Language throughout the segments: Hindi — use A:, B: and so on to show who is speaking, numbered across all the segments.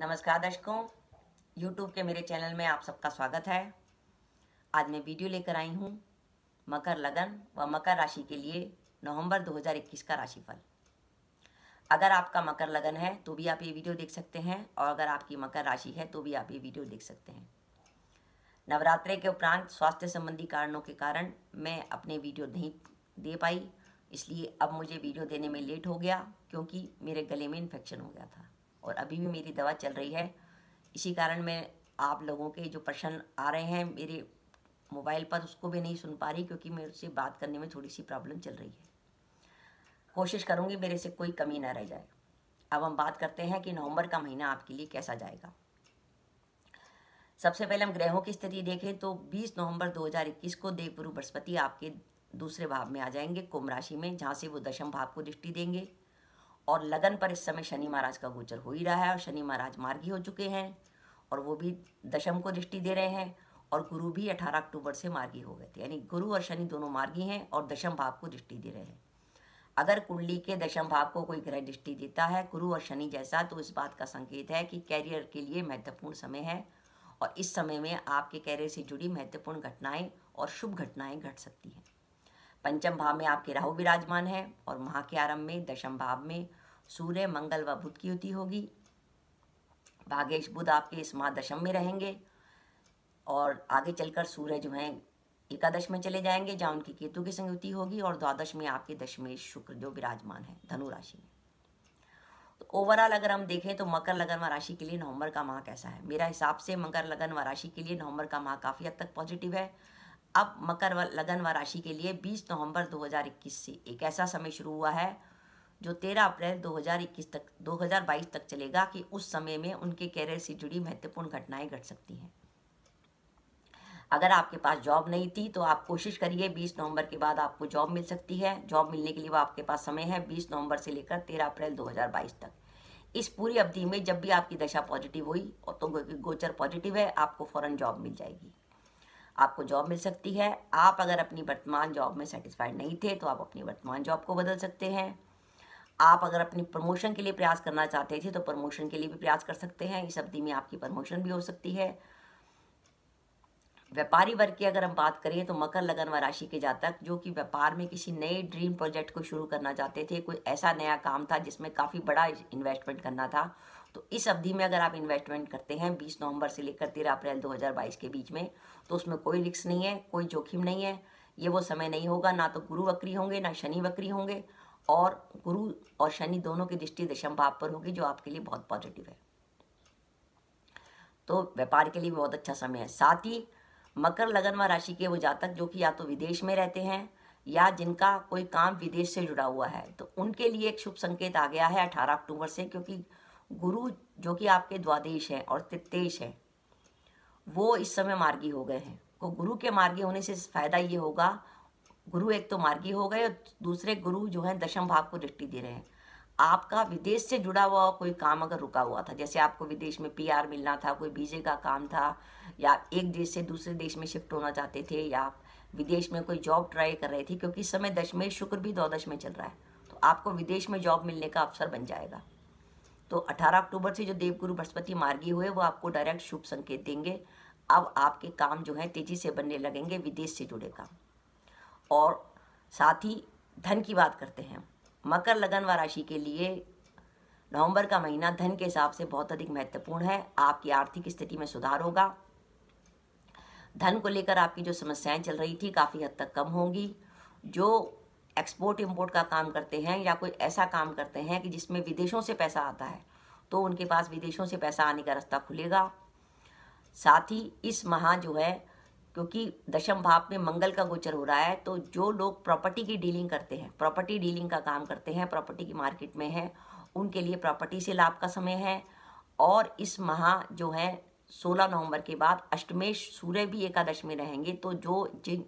A: नमस्कार दर्शकों यूट्यूब के मेरे चैनल में आप सबका स्वागत है आज मैं वीडियो लेकर आई हूँ मकर लगन व मकर राशि के लिए नवंबर 2021 का राशिफल अगर आपका मकर लगन है तो भी आप ये वीडियो देख सकते हैं और अगर आपकी मकर राशि है तो भी आप ये वीडियो देख सकते हैं नवरात्रे के उपरांत स्वास्थ्य संबंधी कारणों के कारण मैं अपने वीडियो नहीं दे पाई इसलिए अब मुझे वीडियो देने में लेट हो गया क्योंकि मेरे गले में इन्फेक्शन हो गया था और अभी भी मेरी दवा चल रही है इसी कारण मैं आप लोगों के जो प्रश्न आ रहे हैं मेरे मोबाइल पर उसको भी नहीं सुन पा रही क्योंकि मेरे से बात करने में थोड़ी सी प्रॉब्लम चल रही है कोशिश करूँगी मेरे से कोई कमी ना रह जाए अब हम बात करते हैं कि नवंबर का महीना आपके लिए कैसा जाएगा सबसे पहले हम ग्रहों की स्थिति देखें तो 20 नवंबर 2021 को देवगुरु बृहस्पति आपके दूसरे भाव में आ जाएंगे कुंभ राशि में जहाँ से वो दशम भाव को दृष्टि देंगे और लगन पर इस समय शनि महाराज का गोचर हो ही रहा है और शनि महाराज मार्गी हो चुके हैं और वो भी दशम को दृष्टि दे रहे हैं और गुरु भी 18 अक्टूबर से मार्गी हो गए थे यानी गुरु और शनि दोनों मार्गी हैं और दशम भाव को दृष्टि दे रहे हैं अगर कुंडली के दशम भाव को कोई ग्रह दृष्टि देता है गुरु और शनि जैसा तो इस बात का संकेत है कि कैरियर के लिए महत्वपूर्ण समय है और इस समय में आपके कैरियर से जुड़ी महत्वपूर्ण घटनाएं और शुभ घटनाएं घट सकती हैं पंचम भाव में आपके राहु विराजमान है और माह के आरंभ में दशम भाव में सूर्य मंगल व बुध की युति होगी भाग्यश बुध आपके इस माह दशम में रहेंगे और आगे चलकर सूर्य जो हैं एकादश में चले जाएंगे जहाँ उनकी केतु की संयुति होगी और द्वादश में आपके दशमेश शुक्र जो विराजमान है धनु राशि में तो ओवरऑल अगर हम देखें तो मकर लगन व राशि के लिए नवंबर का माह कैसा है मेरा हिसाब से मकर लगन व राशि के लिए नवंबर का माह काफ़ी हद तक पॉजिटिव है अब मकर व लगन व राशि के लिए 20 नवंबर 2021 से एक ऐसा समय शुरू हुआ है जो 13 अप्रैल 2021 तक 2022 तक चलेगा कि उस समय में उनके कैरियर से जुड़ी महत्वपूर्ण घटनाएं घट सकती हैं अगर आपके पास जॉब नहीं थी तो आप कोशिश करिए 20 नवंबर के बाद आपको जॉब मिल सकती है जॉब मिलने के लिए वो आपके पास समय है 20 नवंबर से लेकर 13 अप्रैल 2022 तक इस पूरी अवधि में जब भी आपकी दशा पॉजिटिव हुई और तो गोचर पॉजिटिव है आपको फ़ौरन जॉब मिल जाएगी आपको जॉब मिल सकती है आप अगर अपनी वर्तमान जॉब में सेटिस्फाइड नहीं थे तो आप अपनी वर्तमान जॉब को बदल सकते हैं आप अगर अपनी प्रमोशन के लिए प्रयास करना चाहते थे तो प्रमोशन के लिए भी प्रयास कर सकते हैं इस अवधि में आपकी प्रमोशन भी हो सकती है व्यापारी वर्ग की अगर हम बात करें तो मकर लगन व राशि के जातक जो कि व्यापार में किसी नए ड्रीम प्रोजेक्ट को शुरू करना चाहते थे कोई ऐसा नया काम था जिसमें काफ़ी बड़ा इन्वेस्टमेंट करना था तो इस अवधि में अगर आप इन्वेस्टमेंट करते हैं 20 नवंबर से लेकर तेरह अप्रैल 2022 के बीच में तो उसमें कोई रिक्स नहीं है कोई जोखिम नहीं है ये वो समय नहीं होगा ना तो गुरु वक्री होंगे ना शनि वक्री होंगे और गुरु और शनि दोनों की दृष्टि दशम भाव पर होगी जो आपके लिए बहुत पॉजिटिव है तो व्यापार के लिए बहुत अच्छा समय है साथ ही मकर लगन व राशि के वो जातक जो कि या तो विदेश में रहते हैं या जिनका कोई काम विदेश से जुड़ा हुआ है तो उनके लिए एक शुभ संकेत आ गया है 18 अक्टूबर से क्योंकि गुरु जो कि आपके द्वादेश हैं और तृतीश हैं वो इस समय मार्गी हो गए हैं तो गुरु के मार्गी होने से फायदा ये होगा गुरु एक तो मार्गी हो गए और दूसरे गुरु जो हैं दशम भाव को दृष्टि दे रहे हैं आपका विदेश से जुड़ा हुआ कोई काम अगर रुका हुआ था जैसे आपको विदेश में पीआर मिलना था कोई वीजे का काम था या एक देश से दूसरे देश में शिफ्ट होना चाहते थे या आप विदेश में कोई जॉब ट्राई कर रहे थे क्योंकि इस समय दश में शुक्र भी द्वादश में चल रहा है तो आपको विदेश में जॉब मिलने का अवसर बन जाएगा तो 18 अक्टूबर से जो देवगुरु बृहस्पति मार्गी हुए वो आपको डायरेक्ट शुभ संकेत देंगे अब आपके काम जो है तेज़ी से बनने लगेंगे विदेश से जुड़े काम और साथ ही धन की बात करते हैं मकर लगन व राशि के लिए नवंबर का महीना धन के हिसाब से बहुत अधिक महत्वपूर्ण है आपकी आर्थिक स्थिति में सुधार होगा धन को लेकर आपकी जो समस्याएं चल रही थी काफ़ी हद तक कम होंगी जो एक्सपोर्ट इम्पोर्ट का काम करते हैं या कोई ऐसा काम करते हैं कि जिसमें विदेशों से पैसा आता है तो उनके पास विदेशों से पैसा आने का रास्ता खुलेगा साथ ही इस माह जो है क्योंकि दशम भाव में मंगल का गोचर हो रहा है तो जो लोग प्रॉपर्टी की डीलिंग करते हैं प्रॉपर्टी डीलिंग का काम करते हैं प्रॉपर्टी की मार्केट में है उनके लिए प्रॉपर्टी से लाभ का समय है और इस माह जो है 16 नवंबर के बाद अष्टमेश सूर्य भी एकादश में रहेंगे तो जो जिन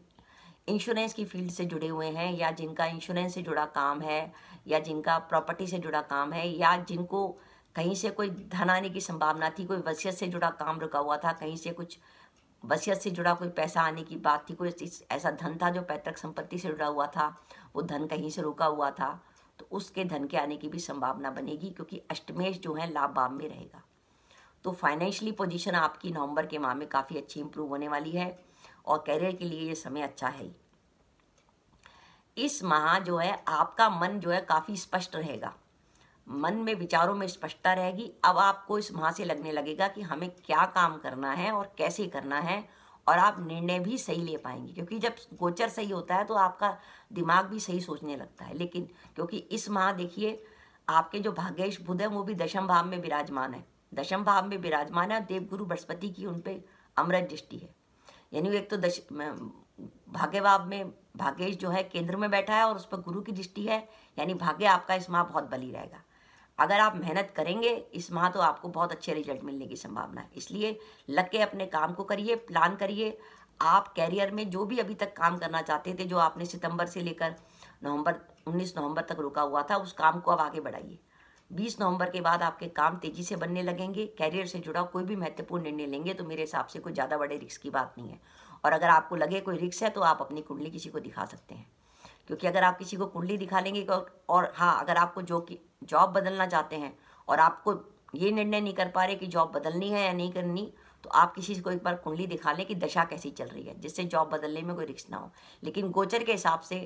A: इंश्योरेंस की फील्ड से जुड़े हुए हैं या जिनका इंश्योरेंस से जुड़ा काम है या जिनका प्रॉपर्टी से जुड़ा काम है या जिनको कहीं से कोई धन आने की संभावना थी कोई वसीयत से जुड़ा काम रुका हुआ था कहीं से कुछ वसीयत से जुड़ा कोई पैसा आने की बात थी कोई ऐसा धन था जो पैतृक संपत्ति से जुड़ा हुआ था वो धन कहीं से रुका हुआ था तो उसके धन के आने की भी संभावना बनेगी क्योंकि अष्टमेश जो है लाभ भाव में रहेगा तो फाइनेंशियली पोजीशन आपकी नवंबर के माह में काफ़ी अच्छी इंप्रूव होने वाली है और करियर के लिए ये समय अच्छा है इस माह जो है आपका मन जो है काफ़ी स्पष्ट रहेगा मन में विचारों में स्पष्टता रहेगी अब आपको इस वहाँ से लगने लगेगा कि हमें क्या काम करना है और कैसे करना है और आप निर्णय भी सही ले पाएंगे क्योंकि जब गोचर सही होता है तो आपका दिमाग भी सही सोचने लगता है लेकिन क्योंकि इस माह देखिए आपके जो भाग्यश बुध है वो भी दशम भाव में विराजमान है दशम भाव में विराजमान है देवगुरु बृहस्पति की उन पर अमृत दृष्टि है यानी एक तो दश भाग्य भाव में भाग्यश जो है केंद्र में बैठा है और उस पर गुरु की दृष्टि है यानी भाग्य आपका इस माह बहुत बली रहेगा अगर आप मेहनत करेंगे इस माह तो आपको बहुत अच्छे रिजल्ट मिलने की संभावना है इसलिए लग के अपने काम को करिए प्लान करिए आप कैरियर में जो भी अभी तक काम करना चाहते थे जो आपने सितंबर से लेकर नवंबर 19 नवंबर तक रुका हुआ था उस काम को अब आगे बढ़ाइए 20 नवंबर के बाद आपके काम तेजी से बनने लगेंगे कैरियर से जुड़ा कोई भी महत्वपूर्ण निर्णय लेंगे तो मेरे हिसाब से कोई ज़्यादा बड़े रिक्स की बात नहीं है और अगर आपको लगे कोई रिक्स है तो आप अपनी कुंडली किसी को दिखा सकते हैं क्योंकि अगर आप किसी को कुंडली दिखा लेंगे और, और हाँ अगर आपको जो कि जॉब बदलना चाहते हैं और आपको ये निर्णय नहीं कर पा रहे कि जॉब बदलनी है या नहीं करनी तो आप किसी को एक बार कुंडली दिखा लें कि दशा कैसी चल रही है जिससे जॉब बदलने में कोई रिक्स ना हो लेकिन गोचर के हिसाब से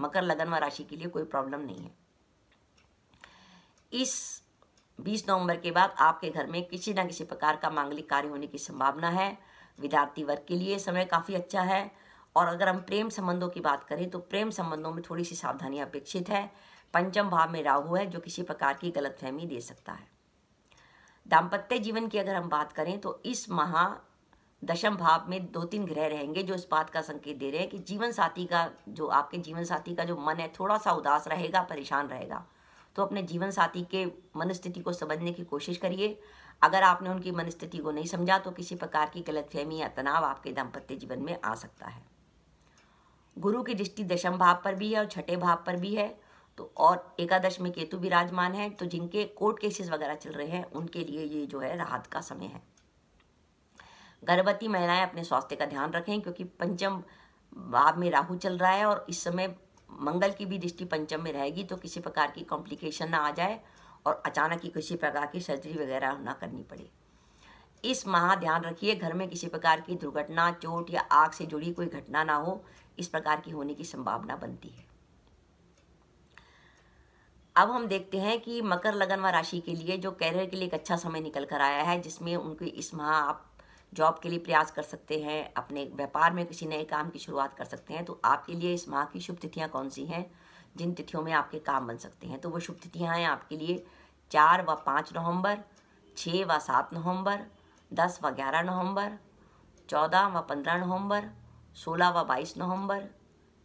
A: मकर लगन व राशि के लिए कोई प्रॉब्लम नहीं है इस 20 नवंबर के बाद आपके घर में किसी ना किसी प्रकार का मांगलिक कार्य होने की संभावना है विद्यार्थी वर्ग के लिए समय काफ़ी अच्छा है और अगर हम प्रेम संबंधों की बात करें तो प्रेम संबंधों में थोड़ी सी सावधानी अपेक्षित है पंचम भाव में राहु है जो किसी प्रकार की गलतफहमी दे सकता है दाम्पत्य जीवन की अगर हम बात करें तो इस महा दशम भाव में दो तीन ग्रह रहेंगे जो इस बात का संकेत दे रहे हैं कि जीवन साथी का जो आपके जीवन साथी का जो मन है थोड़ा सा उदास रहेगा परेशान रहेगा तो अपने जीवन साथी के मनस्थिति को समझने की कोशिश करिए अगर आपने उनकी मनस्थिति को नहीं समझा तो किसी प्रकार की गलतफहमी या तनाव आपके दाम्पत्य जीवन में आ सकता है गुरु की दृष्टि दशम भाव पर भी है और छठे भाव पर भी है तो और एकादश में केतु विराजमान है तो जिनके कोर्ट केसेस वगैरह चल रहे हैं उनके लिए ये जो है राहत का समय है गर्भवती महिलाएं अपने स्वास्थ्य का ध्यान रखें क्योंकि पंचम भाव में राहु चल रहा है और इस समय मंगल की भी दृष्टि पंचम में रहेगी तो किसी प्रकार की कॉम्प्लिकेशन ना आ जाए और अचानक ही किसी प्रकार की सर्जरी वगैरह ना करनी पड़े इस माह ध्यान रखिए घर में किसी प्रकार की दुर्घटना चोट या आग से जुड़ी कोई घटना ना हो इस प्रकार की होने की संभावना बनती है अब हम देखते हैं कि मकर लगन व राशि के लिए जो कैरियर के लिए एक अच्छा समय निकल कर आया है जिसमें उनके इस माह आप जॉब के लिए प्रयास कर सकते हैं अपने व्यापार में किसी नए काम की शुरुआत कर सकते हैं तो आपके लिए इस माह की शुभ तिथियाँ कौन सी हैं जिन तिथियों में आपके काम बन सकते हैं तो वो शुभ तिथियाँ हैं आपके लिए चार व पाँच नवंबर छः व सात नवंबर दस व ग्यारह नवंबर चौदह व पंद्रह नवंबर सोलह व बाईस नवंबर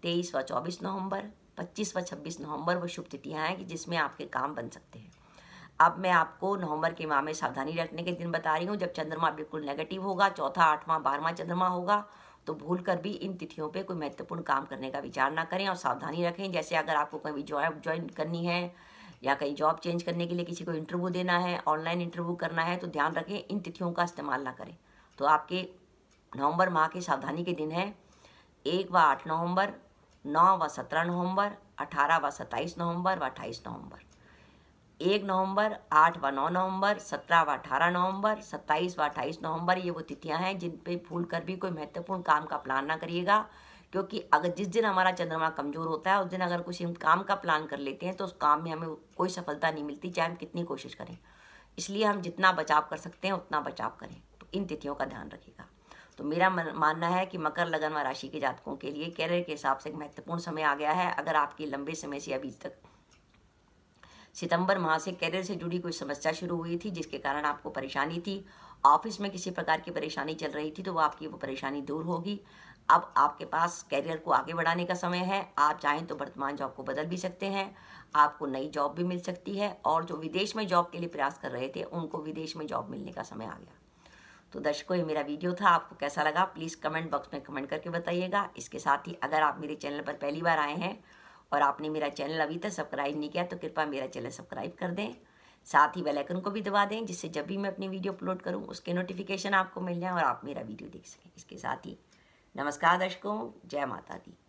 A: तेईस व चौबीस नवंबर पच्चीस व छब्बीस नवंबर वो शुभ तिथियाँ हैं कि जिसमें आपके काम बन सकते हैं अब मैं आपको नवंबर के माह में सावधानी रखने के दिन बता रही हूँ जब चंद्रमा बिल्कुल नेगेटिव होगा चौथा आठवां बारहवां चंद्रमा होगा तो भूल कर भी इन तिथियों पे कोई महत्वपूर्ण काम करने का विचार ना करें और सावधानी रखें जैसे अगर आपको कभी जॉब ज्वाइन करनी है या कहीं जॉब चेंज करने के लिए किसी को इंटरव्यू देना है ऑनलाइन इंटरव्यू करना है तो ध्यान रखें इन तिथियों का इस्तेमाल ना करें तो आपके नवंबर माह के सावधानी के दिन हैं एक व आठ नवंबर नौ व सत्रह नवंबर अठारह व सत्ताईस नवंबर व अट्ठाईस नवंबर एक नवंबर आठ व नौ नवंबर सत्रह व अठारह नवंबर सत्ताईस व अट्ठाईस नवंबर ये वो तिथियां हैं जिन पे फूल कर भी कोई महत्वपूर्ण काम का प्लान ना करिएगा क्योंकि अगर जिस दिन हमारा चंद्रमा कमजोर होता है उस दिन अगर कुछ हम काम का प्लान कर लेते हैं तो उस काम में हमें कोई सफलता नहीं मिलती चाहे हम कितनी कोशिश करें इसलिए हम जितना बचाव कर सकते हैं उतना बचाव करें तो इन तिथियों का ध्यान रखिएगा तो मेरा मानना है कि मकर लगन व राशि के जातकों के लिए कैरियर के हिसाब से एक महत्वपूर्ण समय आ गया है अगर आपकी लंबे समय से अभी तक सितंबर माह से कैरियर से जुड़ी कोई समस्या शुरू हुई थी जिसके कारण आपको परेशानी थी ऑफिस में किसी प्रकार की परेशानी चल रही थी तो वो आपकी वो परेशानी दूर होगी अब आपके पास कैरियर को आगे बढ़ाने का समय है आप चाहें तो वर्तमान जॉब को बदल भी सकते हैं आपको नई जॉब भी मिल सकती है और जो विदेश में जॉब के लिए प्रयास कर रहे थे उनको विदेश में जॉब मिलने का समय आ गया तो दर्शकों ये मेरा वीडियो था आपको कैसा लगा प्लीज़ कमेंट बॉक्स में कमेंट करके बताइएगा इसके साथ ही अगर आप मेरे चैनल पर पहली बार आए हैं और आपने मेरा चैनल अभी तक सब्सक्राइब नहीं किया तो कृपया मेरा चैनल सब्सक्राइब कर दें साथ ही बेलाइकन को भी दबा दें जिससे जब भी मैं अपनी वीडियो अपलोड करूँ उसके नोटिफिकेशन आपको मिल जाए और आप मेरा वीडियो देख सकें इसके साथ ही नमस्कार दर्शकों जय माता दी